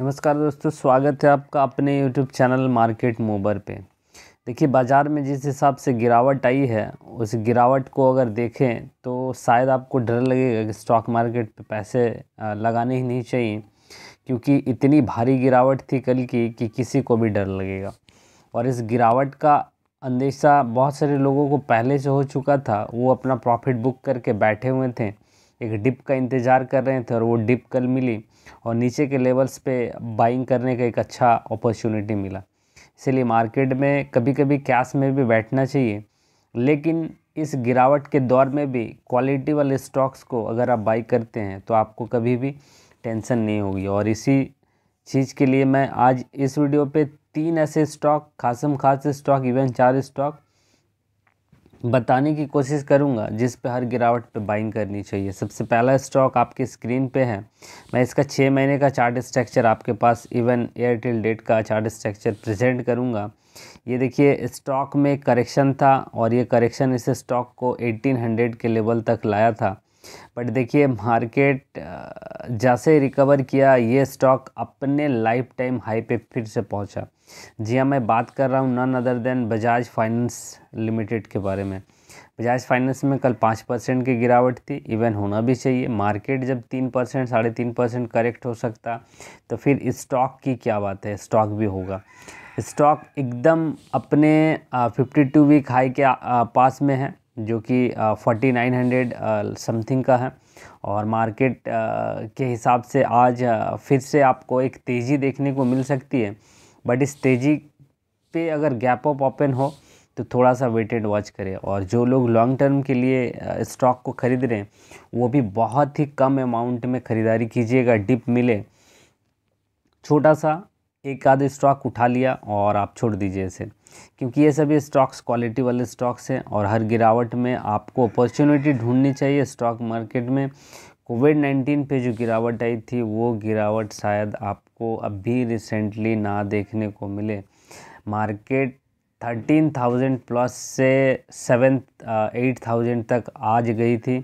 नमस्कार दोस्तों स्वागत है आपका अपने YouTube चैनल मार्केट मोबर पे देखिए बाज़ार में जिस हिसाब से गिरावट आई है उस गिरावट को अगर देखें तो शायद आपको डर लगेगा कि स्टॉक मार्केट पे पैसे लगाने ही नहीं चाहिए क्योंकि इतनी भारी गिरावट थी कल की कि किसी को भी डर लगेगा और इस गिरावट का अंदेशा बहुत सारे लोगों को पहले से हो चुका था वो अपना प्रॉफिट बुक करके बैठे हुए थे एक डिप का इंतज़ार कर रहे थे और वो डिप कल मिली और नीचे के लेवल्स पे बाइंग करने का एक अच्छा अपॉर्चुनिटी मिला इसलिए मार्केट में कभी कभी कैश में भी बैठना चाहिए लेकिन इस गिरावट के दौर में भी क्वालिटी वाले स्टॉक्स को अगर आप बाई करते हैं तो आपको कभी भी टेंशन नहीं होगी और इसी चीज़ के लिए मैं आज इस वीडियो पे तीन ऐसे स्टॉक खासम खास स्टॉक इवन चार स्टॉक बताने की कोशिश करूँगा जिस पे हर गिरावट पे बाइंग करनी चाहिए सबसे पहला स्टॉक आपके स्क्रीन पे है मैं इसका छः महीने का चार्ट स्ट्रक्चर आपके पास इवन एयरटेल डेट का चार्ट स्ट्रक्चर प्रेजेंट करूँगा ये देखिए स्टॉक में करेक्शन था और ये करेक्शन इस स्टॉक को 1800 के लेवल तक लाया था बट देखिए मार्केट जैसे रिकवर किया ये स्टॉक अपने लाइफ टाइम हाई पे फिर से पहुँचा जी हाँ मैं बात कर रहा हूँ none other than Bajaj Finance Limited के बारे में बजाज फाइनेंस में कल पाँच परसेंट की गिरावट थी इवन होना भी चाहिए मार्केट जब तीन परसेंट साढ़े तीन परसेंट करेक्ट हो सकता तो फिर स्टॉक की क्या बात है स्टॉक भी होगा स्टॉक एकदम अपने फिफ्टी टू वीक हाई के पास में है जो कि फोर्टी नाइन हंड्रेड समथिंग का है और मार्केट के हिसाब से आज फिर से आपको एक तेज़ी देखने को मिल सकती है बट इस तेज़ी पे अगर गैप अप ओपन हो तो थोड़ा सा वेट एंड वॉच करें और जो लोग लॉन्ग टर्म के लिए स्टॉक को ख़रीद रहे हैं वो भी बहुत ही कम अमाउंट में ख़रीदारी कीजिएगा डिप मिले छोटा सा एक आध स्टॉक उठा लिया और आप छोड़ दीजिए इसे क्योंकि ये सभी स्टॉक्स क्वालिटी वाले स्टॉक्स हैं और हर गिरावट में आपको अपॉर्चुनिटी ढूंढनी चाहिए स्टॉक मार्केट में कोविड नाइन्टीन पे जो गिरावट आई थी वो गिरावट शायद आपको अभी रिसेंटली ना देखने को मिले मार्केट थर्टीन थाउजेंड प्लस से सेवन एट थाउजेंड तक आज गई थी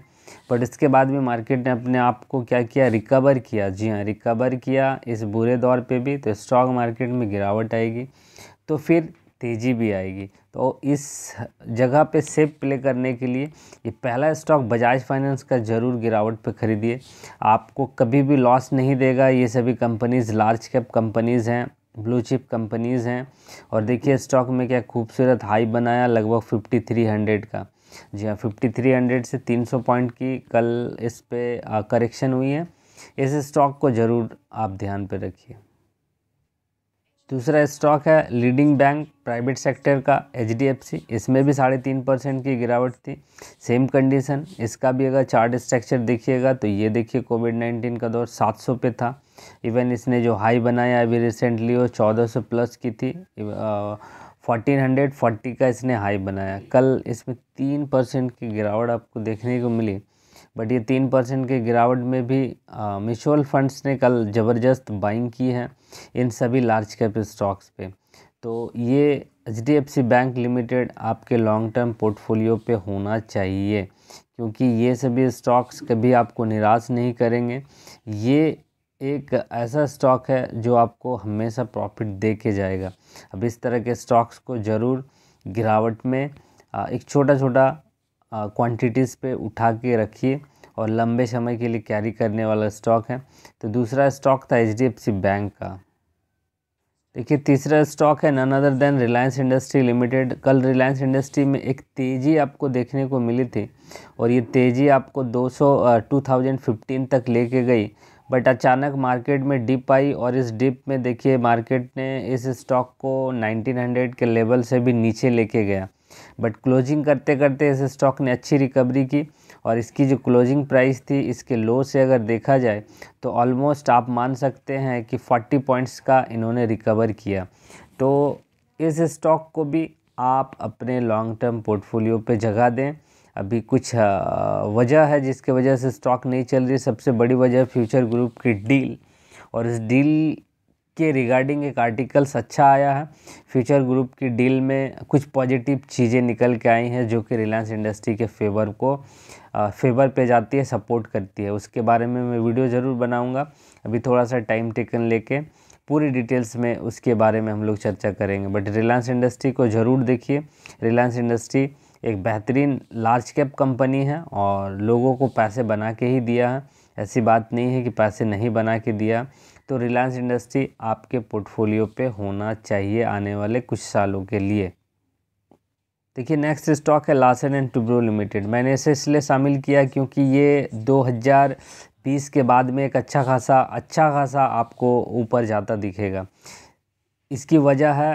बट इसके बाद भी मार्केट ने अपने आप को क्या किया रिकवर किया जी हाँ रिकवर किया इस बुरे दौर पे भी तो स्टॉक मार्केट में गिरावट आएगी तो फिर तेज़ी भी आएगी तो इस जगह पे सेफ प्ले करने के लिए ये पहला स्टॉक बजाज फाइनेंस का ज़रूर गिरावट पे खरीदिए आपको कभी भी लॉस नहीं देगा ये सभी कंपनीज़ लार्ज कैप कंपनीज़ हैं ब्लू चिप कंपनीज़ हैं और देखिए स्टॉक में क्या खूबसूरत हाई बनाया लगभग फिफ्टी थ्री हंड्रेड का जी हाँ फिफ्टी थ्री हंड्रेड से तीन सौ पॉइंट की कल इस पर करेक्शन हुई है इस स्टॉक को ज़रूर आप ध्यान पर रखिए दूसरा स्टॉक है लीडिंग बैंक प्राइवेट सेक्टर का एच इसमें भी साढ़े तीन परसेंट की गिरावट थी सेम कंडीशन इसका भी अगर चार्ट स्ट्रक्चर देखिएगा तो ये देखिए कोविड नाइन्टीन का दौर सात सौ पे था इवन इसने जो हाई बनाया अभी रिसेंटली वो चौदह सौ प्लस की थी फोर्टीन हंड्रेड फोर्टी का इसने हाई बनाया कल इसमें तीन परसेंट की गिरावट आपको देखने को मिली बट ये तीन परसेंट के गिरावट में भी म्यूचुअल फंड्स ने कल ज़बरदस्त बाइंग की है इन सभी लार्ज कैप स्टॉक्स पे तो ये H D F C Bank Limited आपके लॉन्ग टर्म पोर्टफोलियो पे होना चाहिए क्योंकि ये सभी स्टॉक्स कभी आपको निराश नहीं करेंगे ये एक ऐसा स्टॉक है जो आपको हमेशा प्रॉफिट दे के जाएगा अब इस तरह के स्टॉक्स को ज़रूर गिरावट में एक छोटा छोटा क्वांटिटीज़ पे उठा के रखिए और लंबे समय के लिए कैरी करने वाला स्टॉक है तो दूसरा स्टॉक था एच बैंक का देखिए तीसरा स्टॉक है none other than Reliance Industry Limited कल रिलायंस इंडस्ट्री में एक तेज़ी आपको देखने को मिली थी और ये तेज़ी आपको 200 2015 तक लेके गई बट अचानक मार्केट में डिप आई और इस डिप में देखिए मार्केट ने इस स्टॉक को 1900 के लेवल से भी नीचे लेके गया बट क्लोजिंग करते करते इस स्टॉक ने अच्छी रिकवरी की और इसकी जो क्लोजिंग प्राइस थी इसके लो से अगर देखा जाए तो ऑलमोस्ट आप मान सकते हैं कि 40 पॉइंट्स का इन्होंने रिकवर किया तो इस स्टॉक को भी आप अपने लॉन्ग टर्म पोर्टफोलियो पे जगह दें अभी कुछ वजह है जिसके वजह से स्टॉक नहीं चल रही सबसे बड़ी वजह फ्यूचर ग्रुप की डील और इस डील के रिगार्डिंग एक आर्टिकल्स अच्छा आया है फ्यूचर ग्रुप की डील में कुछ पॉजिटिव चीज़ें निकल के आई हैं जो कि रिलायंस इंडस्ट्री के फेवर को फेवर पे जाती है सपोर्ट करती है उसके बारे में मैं वीडियो ज़रूर बनाऊंगा अभी थोड़ा सा टाइम टेकन लेके पूरी डिटेल्स में उसके बारे में हम लोग चर्चा करेंगे बट रिलायंस इंडस्ट्री को ज़रूर देखिए रिलायंस इंडस्ट्री एक बेहतरीन लार्ज कैप कंपनी है और लोगों को पैसे बना के ही दिया है ऐसी बात नहीं है कि पैसे नहीं बना के दिया तो रिलायंस इंडस्ट्री आपके पोर्टफोलियो पे होना चाहिए आने वाले कुछ सालों के लिए देखिए नेक्स्ट स्टॉक है लासन एंड टुब्रो लिमिटेड मैंने इसे इसलिए शामिल किया क्योंकि ये 2020 के बाद में एक अच्छा खासा अच्छा खासा आपको ऊपर जाता दिखेगा इसकी वजह है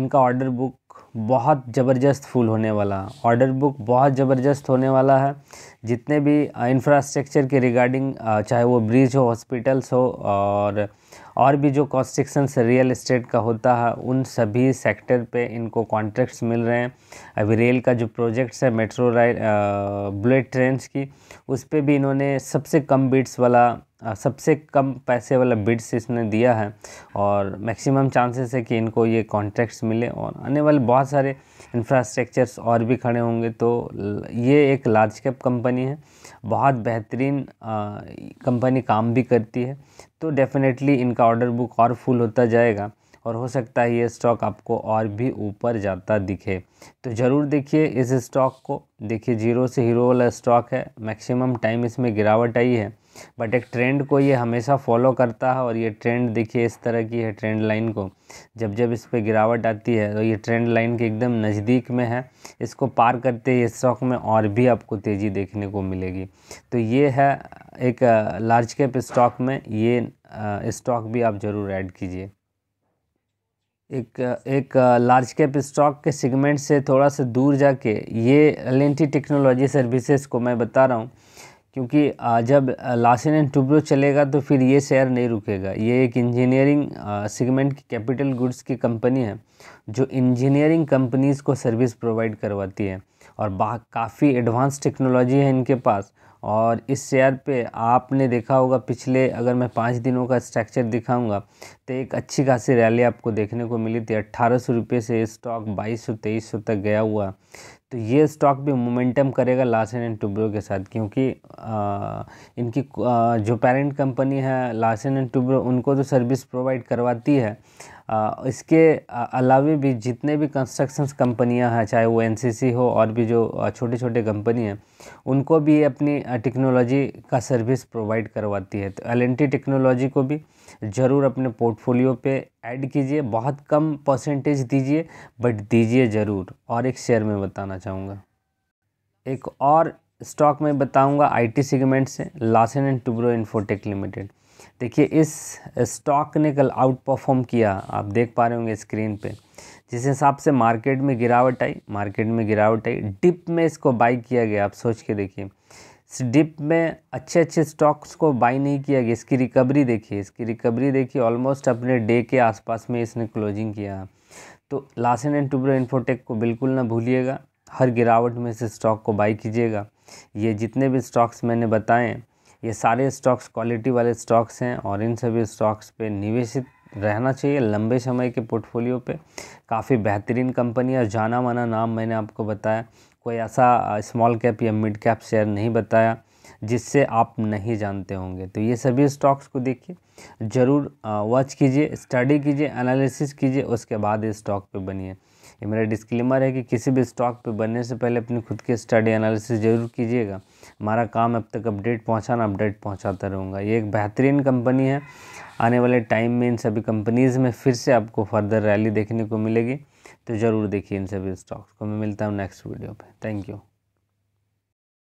इनका ऑर्डर बुक बहुत ज़बरदस्त फुल होने वाला ऑर्डर बुक बहुत ज़बरदस्त होने वाला है जितने भी इंफ्रास्ट्रक्चर के रिगार्डिंग चाहे वो ब्रिज हो हॉस्पिटल्स हो और और भी जो कॉन्स्ट्रक्शन रियल इस्टेट का होता है उन सभी सेक्टर पे इनको कॉन्ट्रैक्ट्स मिल रहे हैं अभी रेल का जो प्रोजेक्ट्स है मेट्रो राइड बुलेट ट्रेन की उस पर भी इन्होंने सबसे कम बिट्स वाला सबसे कम पैसे वाला बिड्स इसने दिया है और मैक्सिमम चांसेस है कि इनको ये कॉन्ट्रैक्ट्स मिले और आने वाले बहुत सारे इंफ्रास्ट्रक्चर्स और भी खड़े होंगे तो ये एक लार्ज कैप कंपनी है बहुत बेहतरीन कंपनी काम भी करती है तो डेफ़िनेटली इनका ऑर्डर बुक और फुल होता जाएगा और हो सकता है ये स्टॉक आपको और भी ऊपर जाता दिखे तो ज़रूर देखिए इस स्टॉक को देखिए जीरो से हीरो वाला स्टॉक है मैक्सिमम टाइम इसमें गिरावट आई है बट एक ट्रेंड को ये हमेशा फॉलो करता है और ये ट्रेंड देखिए इस तरह की है ट्रेंड लाइन को जब जब इस पर गिरावट आती है तो ये ट्रेंड लाइन के एकदम नज़दीक में है इसको पार करते ही स्टॉक में और भी आपको तेज़ी देखने को मिलेगी तो ये है एक लार्ज कैप स्टॉक में ये स्टॉक भी आप ज़रूर ऐड कीजिए एक एक लार्ज कैप स्टॉक के सेगमेंट से थोड़ा सा दूर जाके ये एल टेक्नोलॉजी सर्विसेज को मैं बता रहा हूँ क्योंकि जब लासिन एंड टुब्रो चलेगा तो फिर ये शेयर नहीं रुकेगा ये एक इंजीनियरिंग सेगमेंट की कैपिटल गुड्स की कंपनी है जो इंजीनियरिंग कंपनीज़ को सर्विस प्रोवाइड करवाती है और काफ़ी एडवांस टेक्नोलॉजी है इनके पास और इस शेयर पे आपने देखा होगा पिछले अगर मैं पाँच दिनों का स्ट्रक्चर दिखाऊंगा तो एक अच्छी खासी रैली आपको देखने को मिली थी अट्ठारह सौ रुपये से ये स्टॉक बाईस सौ तेईस सौ तक गया हुआ तो ये स्टॉक भी मोमेंटम करेगा लार्सन एंड टुब्रो के साथ क्योंकि आ, इनकी आ, जो पेरेंट कंपनी है लार्सन एंड टुब्रो उनको तो सर्विस प्रोवाइड करवाती है इसके अलावे भी जितने भी कंस्ट्रक्शन कंपनियां हैं चाहे वो एनसीसी हो और भी जो छोटे छोटे कंपनी हैं उनको भी अपनी टेक्नोलॉजी का सर्विस प्रोवाइड करवाती है तो एल टेक्नोलॉजी को भी ज़रूर अपने पोर्टफोलियो पे ऐड कीजिए बहुत कम परसेंटेज दीजिए बट दीजिए ज़रूर और एक शेयर में बताना चाहूँगा एक और स्टॉक में बताऊँगा आई सेगमेंट से Larsen and Toubro Infotech Limited देखिए इस स्टॉक ने कल आउट परफॉर्म किया आप देख पा रहे होंगे स्क्रीन पे जिस हिसाब से मार्केट में गिरावट आई मार्केट में गिरावट आई डिप में इसको बाई किया गया आप सोच के देखिए इस डिप में अच्छे अच्छे स्टॉक्स को बाई नहीं किया गया इसकी रिकवरी देखिए इसकी रिकवरी देखिए ऑलमोस्ट अपने डे के आसपास में इसने क्लोजिंग किया तो लासन एंड टूब्रो इन्फोटेक को बिल्कुल ना भूलिएगा हर गिरावट में से स्टॉक को बाई कीजिएगा ये जितने भी स्टॉक्स मैंने बताएँ ये सारे स्टॉक्स क्वालिटी वाले स्टॉक्स हैं और इन सभी स्टॉक्स पे निवेशित रहना चाहिए लंबे समय के पोर्टफोलियो पे काफ़ी बेहतरीन कंपनी और जाना माना नाम मैंने आपको बताया कोई ऐसा स्मॉल कैप या मिड कैप शेयर नहीं बताया जिससे आप नहीं जानते होंगे तो ये सभी स्टॉक्स को देखिए ज़रूर वॉच कीजिए स्टडी कीजिए एनालिसिस कीजिए उसके बाद इस स्टॉक पे बनिए ये मेरा डिस्क्लेमर है कि किसी भी स्टॉक पे बनने से पहले अपनी खुद की स्टडी एनालिसिस जरूर कीजिएगा हमारा काम अब तक अपडेट पहुंचाना अपडेट पहुंचाता रहूँगा ये एक बेहतरीन कंपनी है आने वाले टाइम में इन सभी कंपनीज़ में फिर से आपको फर्दर रैली देखने को मिलेगी तो ज़रूर देखिए इन सभी स्टॉक्स को मैं मिलता हूँ नेक्स्ट वीडियो पर थैंक यू